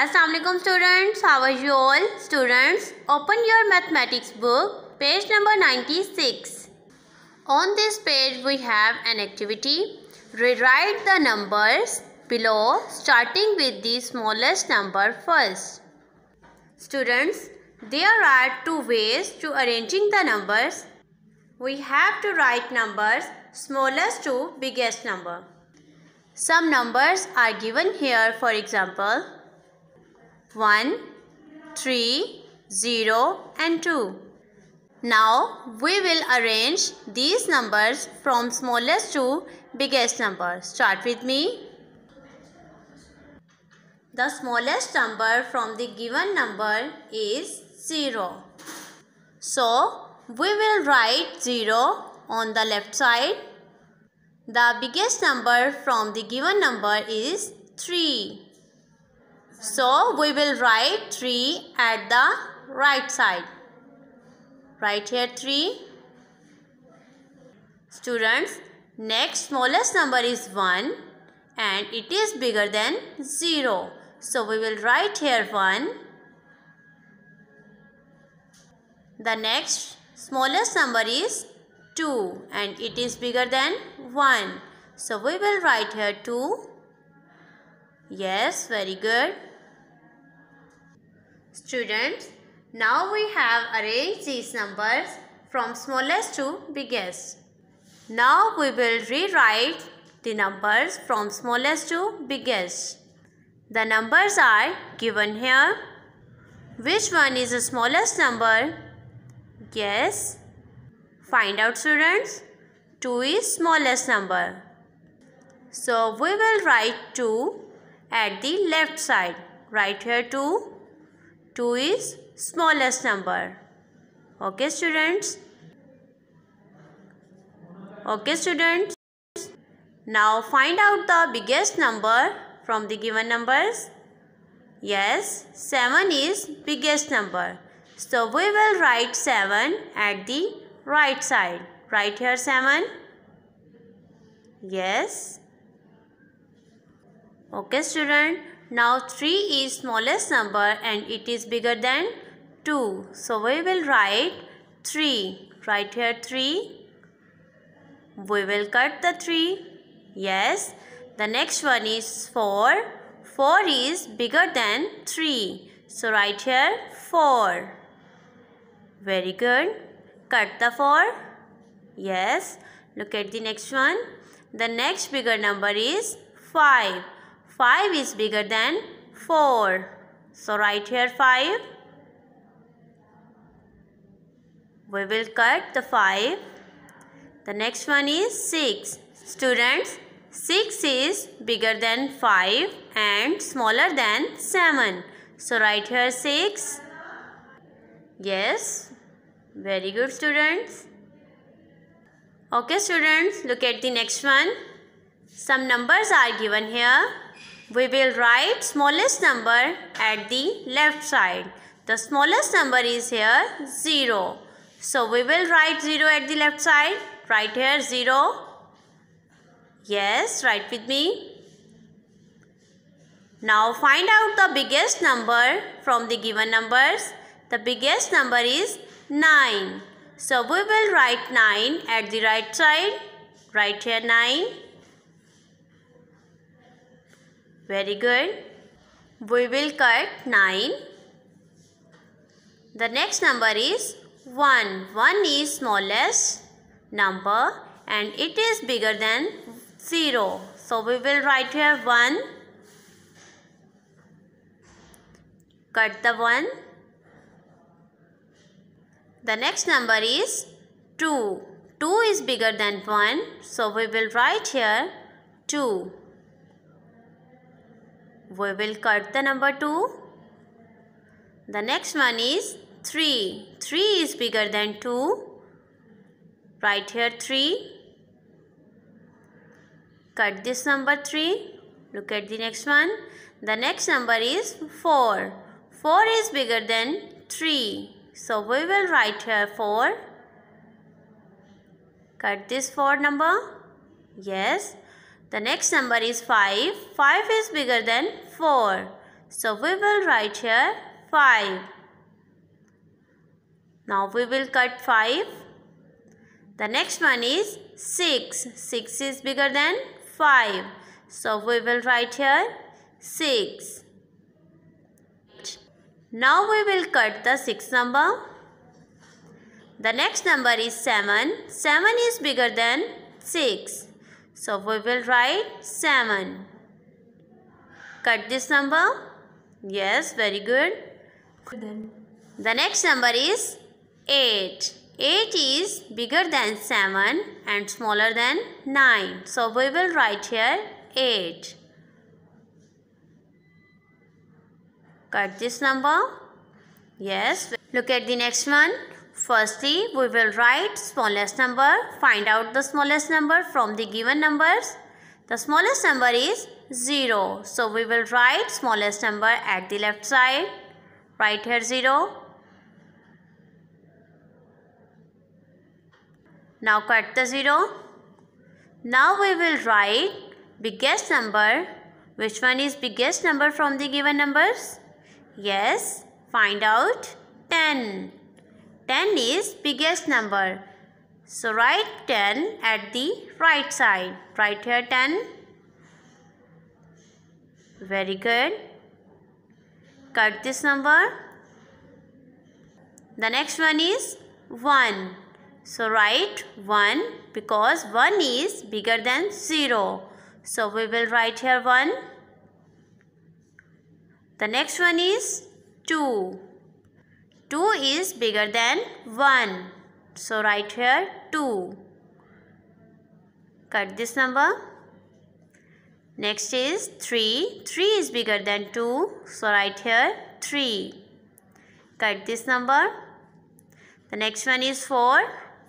Assalamualaikum students, how are you all? Students, open your mathematics book, page number 96. On this page we have an activity. Rewrite the numbers below starting with the smallest number first. Students, there are two ways to arranging the numbers. We have to write numbers smallest to biggest number. Some numbers are given here for example 1, 3, 0 and 2. Now we will arrange these numbers from smallest to biggest number. Start with me. The smallest number from the given number is 0. So we will write 0 on the left side. The biggest number from the given number is 3. So we will write 3 at the right side. Right here 3. Students, next smallest number is 1 and it is bigger than 0. So we will write here 1. The next smallest number is 2 and it is bigger than 1. So we will write here 2. Yes, very good. Students, now we have arranged these numbers from smallest to biggest. Now we will rewrite the numbers from smallest to biggest. The numbers are given here. Which one is the smallest number? Yes. Find out students. 2 is smallest number. So we will write 2 at the left side. Right here 2 2 is smallest number. Okay students. Okay students. Now find out the biggest number from the given numbers. Yes, 7 is biggest number. So we will write 7 at the right side. Right here 7. Yes. Okay student. Now 3 is smallest number and it is bigger than 2. So we will write 3. Right here 3. We will cut the 3. Yes. The next one is 4. 4 is bigger than 3. So right here 4. Very good. Cut the 4. Yes. Look at the next one. The next bigger number is 5. 5 is bigger than 4. So write here 5. We will cut the 5. The next one is 6. Students, 6 is bigger than 5 and smaller than 7. So write here 6. Yes. Very good students. Okay students, look at the next one. Some numbers are given here. We will write smallest number at the left side. The smallest number is here 0. So we will write 0 at the left side. Right here 0. Yes, write with me. Now find out the biggest number from the given numbers. The biggest number is 9. So we will write 9 at the right side. Right here 9. Very good. We will cut 9. The next number is 1. 1 is smallest number and it is bigger than 0. So we will write here 1. Cut the 1. The next number is 2. 2 is bigger than 1. So we will write here 2. We will cut the number 2. The next one is 3. 3 is bigger than 2. Right here 3. Cut this number 3. Look at the next one. The next number is 4. 4 is bigger than 3. So we will write here 4. Cut this 4 number. Yes. The next number is 5. 5 is bigger than 4. So we will write here 5. Now we will cut 5. The next one is 6. 6 is bigger than 5. So we will write here 6. Now we will cut the 6 number. The next number is 7. 7 is bigger than 6. So we will write 7. Cut this number. Yes, very good. The next number is 8. 8 is bigger than 7 and smaller than 9. So we will write here 8. Cut this number. Yes. Look at the next one. Firstly, we will write smallest number, find out the smallest number from the given numbers. The smallest number is 0. So, we will write smallest number at the left side. Right here 0. Now cut the 0. Now we will write biggest number. Which one is biggest number from the given numbers? Yes, find out 10. 10 is biggest number. So write 10 at the right side. Right here 10. Very good. Cut this number. The next one is 1. So write 1 because 1 is bigger than 0. So we will write here 1. The next one is 2. 2 is bigger than 1. So write here 2. Cut this number. Next is 3. 3 is bigger than 2. So write here 3. Cut this number. The next one is 4.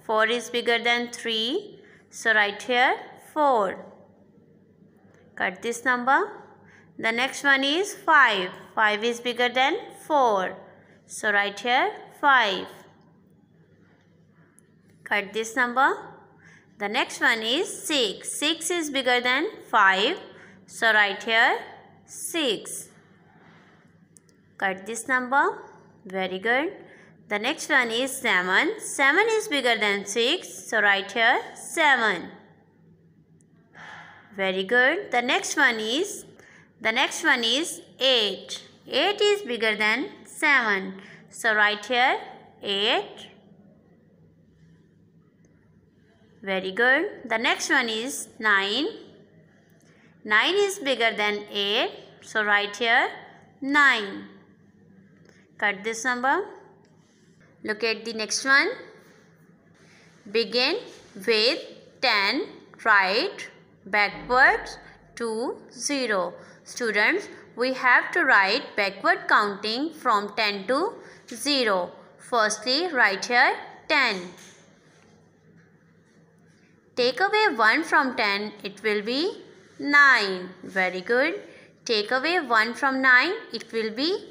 4 is bigger than 3. So write here 4. Cut this number. The next one is 5. 5 is bigger than 4. So right here 5. Cut this number. The next one is 6. 6 is bigger than 5. So right here 6. Cut this number. Very good. The next one is 7. 7 is bigger than 6. So right here 7. Very good. The next one is the next one is 8. 8 is bigger than 7. So write here 8. Very good. The next one is 9. 9 is bigger than 8. So write here 9. Cut this number. Look at the next one. Begin with 10. Right backwards to 0. Students, we have to write backward counting from 10 to 0. Firstly, write here 10. Take away 1 from 10, it will be 9. Very good. Take away 1 from 9, it will be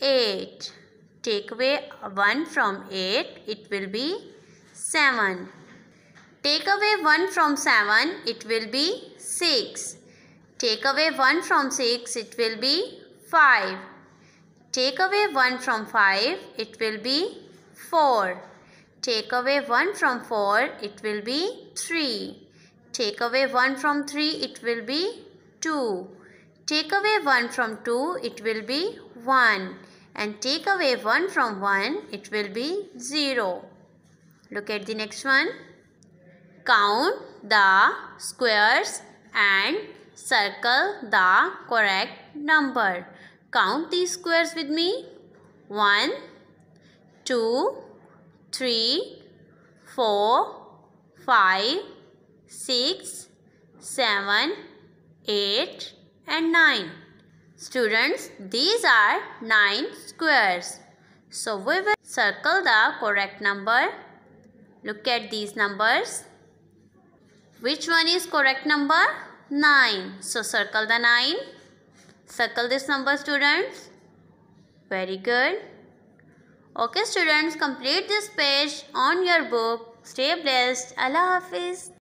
8. Take away 1 from 8, it will be 7. Take away 1 from 7, it will be 6. Take away 1 from 6, it will be 5. Take away 1 from 5, it will be 4. Take away 1 from 4, it will be 3. Take away 1 from 3, it will be 2. Take away 1 from 2, it will be 1. And take away 1 from 1, it will be 0. Look at the next one. Count the squares and Circle the correct number. Count these squares with me. 1, 2, 3, 4, 5, 6, 7, 8 and 9. Students, these are 9 squares. So we will circle the correct number. Look at these numbers. Which one is correct number? 9. So circle the 9. Circle this number students. Very good. Okay students complete this page on your book. Stay blessed. Allah Hafiz.